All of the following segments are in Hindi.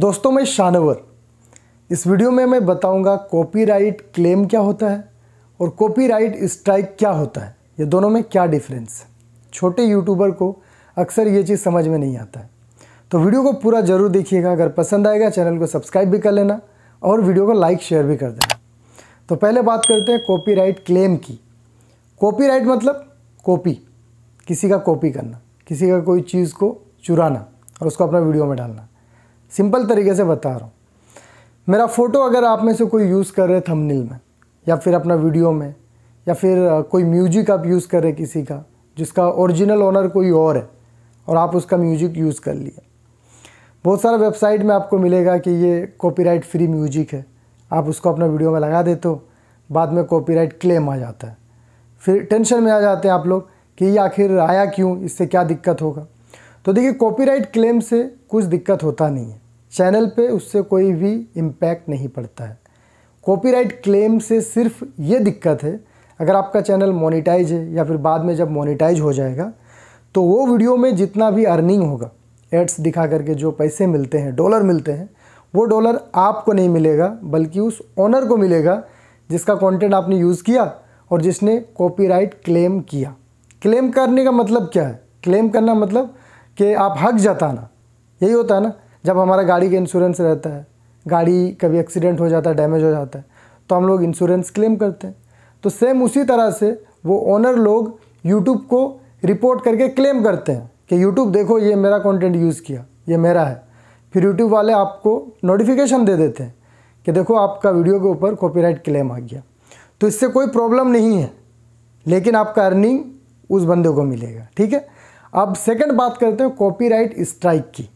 दोस्तों मैं शानवर इस वीडियो में मैं बताऊंगा कॉपीराइट क्लेम क्या होता है और कॉपीराइट स्ट्राइक क्या होता है ये दोनों में क्या डिफरेंस है छोटे यूट्यूबर को अक्सर ये चीज़ समझ में नहीं आता है तो वीडियो को पूरा ज़रूर देखिएगा अगर पसंद आएगा चैनल को सब्सक्राइब भी कर लेना और वीडियो को लाइक शेयर भी कर देना तो पहले बात करते हैं कॉपी क्लेम की कॉपी मतलब कॉपी किसी का कॉपी करना किसी का कोई चीज़ को चुराना और उसको अपना वीडियो में डालना सिंपल तरीके से बता रहा हूँ मेरा फ़ोटो अगर आप में से कोई यूज़ कर रहे थंबनेल में या फिर अपना वीडियो में या फिर कोई म्यूजिक आप यूज़ कर रहे किसी का जिसका ओरिजिनल ओनर कोई और है और आप उसका म्यूजिक यूज़ कर लिए बहुत सारे वेबसाइट में आपको मिलेगा कि ये कॉपीराइट फ्री म्यूजिक है आप उसको अपना वीडियो में लगा देते हो बाद में कॉपीराइट क्लेम आ जाता है फिर टेंशन में आ जाते हैं आप लोग कि ये आखिर आया क्यों इससे क्या दिक्कत होगा तो देखिए कॉपीराइट क्लेम से कुछ दिक्कत होता नहीं है चैनल पे उससे कोई भी इम्पैक्ट नहीं पड़ता है कॉपीराइट क्लेम से सिर्फ ये दिक्कत है अगर आपका चैनल मोनिटाइज है या फिर बाद में जब मोनिटाइज हो जाएगा तो वो वीडियो में जितना भी अर्निंग होगा एड्स दिखा करके जो पैसे मिलते हैं डॉलर मिलते हैं वो डॉलर आपको नहीं मिलेगा बल्कि उस ऑनर को मिलेगा जिसका कंटेंट आपने यूज़ किया और जिसने कॉपीराइट क्लेम किया क्लेम करने का मतलब क्या है क्लेम करना मतलब कि आप हक जताना यही होता है ना जब हमारा गाड़ी का इंश्योरेंस रहता है गाड़ी कभी एक्सीडेंट हो जाता है डैमेज हो जाता है तो हम लोग इंश्योरेंस क्लेम करते हैं तो सेम उसी तरह से वो ओनर लोग यूट्यूब को रिपोर्ट करके क्लेम करते हैं कि यूट्यूब देखो ये मेरा कंटेंट यूज़ किया ये मेरा है फिर यूट्यूब वाले आपको नोटिफिकेशन दे देते हैं कि देखो आपका वीडियो के ऊपर कॉपीराइट क्लेम आ गया तो इससे कोई प्रॉब्लम नहीं है लेकिन आपका अर्निंग उस बंदे को मिलेगा ठीक है अब सेकंड बात करते हैं कॉपीराइट स्ट्राइक की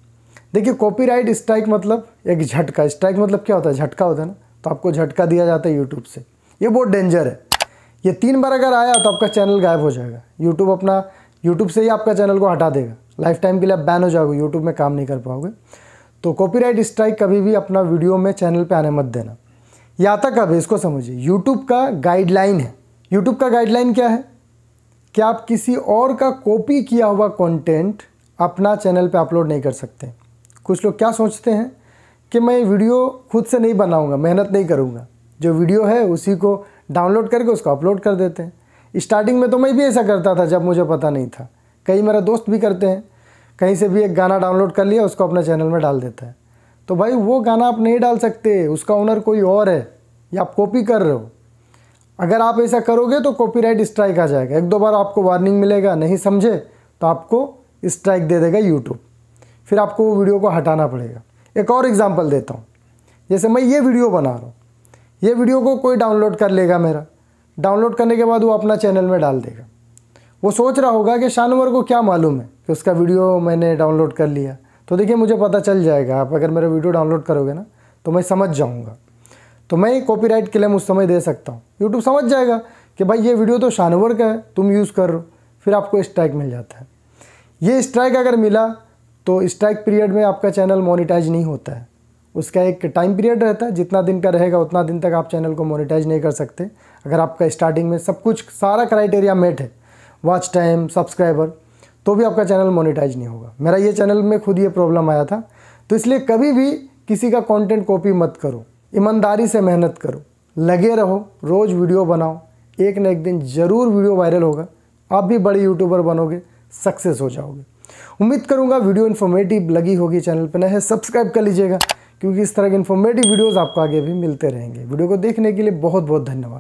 देखिए कॉपीराइट स्ट्राइक मतलब एक झटका स्ट्राइक मतलब क्या होता है झटका होता है ना तो आपको झटका दिया जाता है यूट्यूब से ये बहुत डेंजर है ये तीन बार अगर आया तो आपका चैनल गायब हो जाएगा यूट्यूब अपना यूट्यूब से ही आपका चैनल को हटा देगा लाइफ टाइम के लिए आप बैन हो जाओगे यूट्यूब में काम नहीं कर पाओगे तो कॉपीराइट स्ट्राइक कभी भी अपना वीडियो में चैनल पे आने मत देना या तक अब इसको समझिए यूट्यूब का गाइडलाइन है यूट्यूब का गाइडलाइन क्या है कि आप किसी और का कॉपी किया हुआ कंटेंट अपना चैनल पे अपलोड नहीं कर सकते कुछ लोग क्या सोचते हैं कि मैं वीडियो खुद से नहीं बनाऊँगा मेहनत नहीं करूँगा जो वीडियो है उसी को डाउनलोड करके उसको अपलोड कर देते हैं स्टार्टिंग में तो मैं भी ऐसा करता था जब मुझे पता नहीं था कई मेरा दोस्त भी करते हैं कहीं से भी एक गाना डाउनलोड कर लिया उसको अपने चैनल में डाल देता है तो भाई वो गाना आप नहीं डाल सकते उसका ओनर कोई और है या आप कॉपी कर रहे हो अगर आप ऐसा करोगे तो कॉपीराइट स्ट्राइक आ जाएगा एक दो बार आपको वार्निंग मिलेगा नहीं समझे तो आपको स्ट्राइक दे देगा यूट्यूब फिर आपको वो वीडियो को हटाना पड़ेगा एक और एग्ज़ाम्पल देता हूँ जैसे मैं ये वीडियो बना रहा हूँ ये वीडियो को कोई डाउनलोड कर लेगा मेरा डाउनलोड करने के बाद वो अपना चैनल में डाल देगा वो सोच रहा होगा कि शानवर को क्या मालूम है कि उसका वीडियो मैंने डाउनलोड कर लिया तो देखिए मुझे पता चल जाएगा आप अगर मेरा वीडियो डाउनलोड करोगे ना तो मैं समझ जाऊँगा तो मैं कॉपीराइट क्लेम उस समय दे सकता हूँ यूट्यूब समझ जाएगा कि भाई ये वीडियो तो शानवर का है तुम यूज़ कर रहे हो फिर आपको स्ट्राइक मिल जाता है ये स्ट्राइक अगर मिला तो स्ट्राइक पीरियड में आपका चैनल मोनिटाइज नहीं होता है उसका एक टाइम पीरियड रहता है जितना दिन का रहेगा उतना दिन तक आप चैनल को मोनिटाइज नहीं कर सकते अगर आपका स्टार्टिंग में सब कुछ सारा क्राइटेरिया मेट है वॉच टाइम सब्सक्राइबर तो भी आपका चैनल मोनिटाइज नहीं होगा मेरा ये चैनल में खुद ये प्रॉब्लम आया था तो इसलिए कभी भी किसी का कॉन्टेंट कॉपी मत करो ईमानदारी से मेहनत करो लगे रहो रोज़ वीडियो बनाओ एक ना एक दिन ज़रूर वीडियो वायरल होगा आप भी बड़े यूट्यूबर बनोगे सक्सेस हो जाओगे उम्मीद करूँगा वीडियो इन्फॉर्मेटिव लगी होगी चैनल पर न सब्सक्राइब कर लीजिएगा क्योंकि इस तरह के इन्फॉर्मेटिव वीडियोज़ आपको आगे भी मिलते रहेंगे वीडियो को देखने के लिए बहुत बहुत धन्यवाद